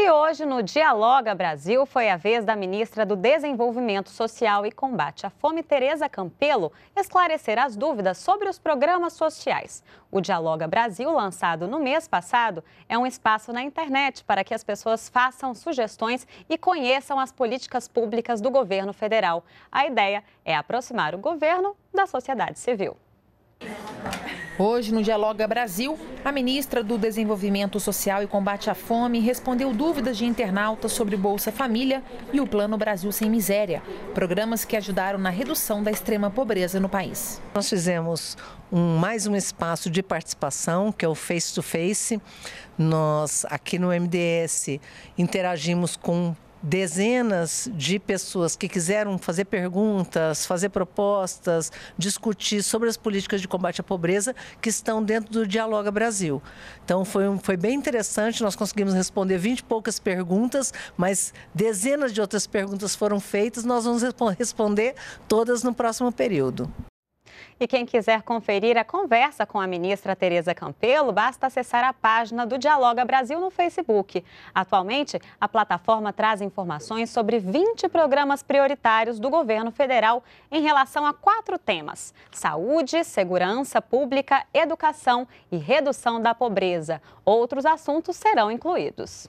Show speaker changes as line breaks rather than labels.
E hoje, no Dialoga Brasil, foi a vez da ministra do Desenvolvimento Social e Combate à Fome, Tereza Campelo, esclarecer as dúvidas sobre os programas sociais. O Dialoga Brasil, lançado no mês passado, é um espaço na internet para que as pessoas façam sugestões e conheçam as políticas públicas do governo federal. A ideia é aproximar o governo da sociedade civil.
Hoje, no Dialoga Brasil, a ministra do Desenvolvimento Social e Combate à Fome respondeu dúvidas de internautas sobre Bolsa Família e o Plano Brasil Sem Miséria, programas que ajudaram na redução da extrema pobreza no país.
Nós fizemos um, mais um espaço de participação, que é o Face to Face. Nós, aqui no MDS, interagimos com dezenas de pessoas que quiseram fazer perguntas, fazer propostas, discutir sobre as políticas de combate à pobreza que estão dentro do Dialoga Brasil. Então foi, um, foi bem interessante, nós conseguimos responder 20 e poucas perguntas, mas dezenas de outras perguntas foram feitas, nós vamos responder todas no próximo período.
E quem quiser conferir a conversa com a ministra Tereza Campelo, basta acessar a página do Dialoga Brasil no Facebook. Atualmente, a plataforma traz informações sobre 20 programas prioritários do governo federal em relação a quatro temas: saúde, segurança pública, educação e redução da pobreza. Outros assuntos serão incluídos.